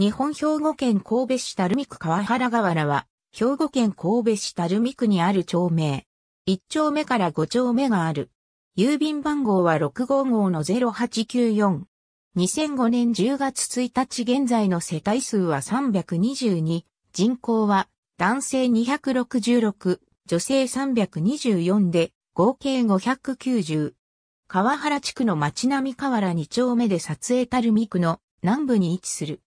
日本兵庫県神戸市垂水区川原河原は、兵庫県神戸市垂水区にある町名。1丁目から5丁目がある。郵便番号は655の0894。2005年10月1日現在の世帯数は322、人口は男性266、女性324で合計590。川原地区の町並河原2丁目で撮影垂水区の南部に位置する。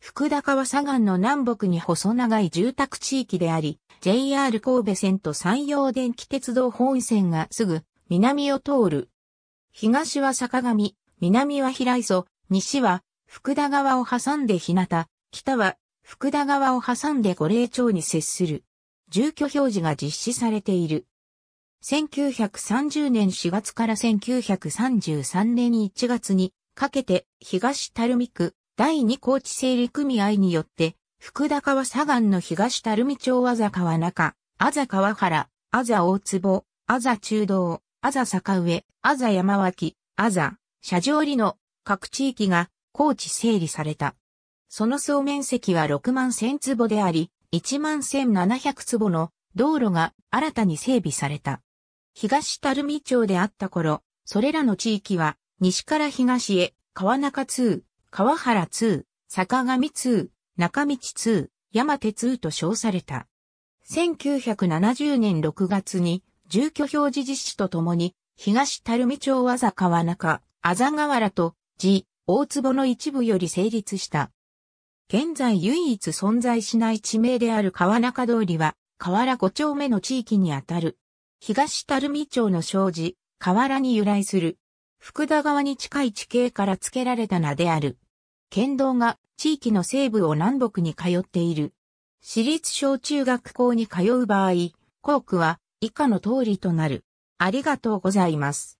福高は左岸の南北に細長い住宅地域であり、JR 神戸線と山陽電気鉄道本線がすぐ南を通る。東は坂上、南は平磯、西は福田川を挟んで日向、北は福田川を挟んで五霊町に接する。住居表示が実施されている。1930年4月から1933年1月にかけて東垂水区、第二高知整理組合によって、福田川左岸の東垂水町あざ川中、あざ川原、あざ大坪、あざ中道、あざ坂上、あざ山脇、あざ、車上里の各地域が高知整理された。その総面積は6万1000坪であり、1万1700坪の道路が新たに整備された。東垂水町であった頃、それらの地域は西から東へ川中通、川原2、坂上2、中道2、山手2と称された。1970年6月に住居表示実施とともに、東垂水町和座川中、あざ川原と、地、大坪の一部より成立した。現在唯一存在しない地名である川中通りは、河原5丁目の地域にあたる。東垂水町の障子、河原に由来する。福田川に近い地形から付けられた名である。剣道が地域の西部を南北に通っている。私立小中学校に通う場合、校区は以下の通りとなる。ありがとうございます。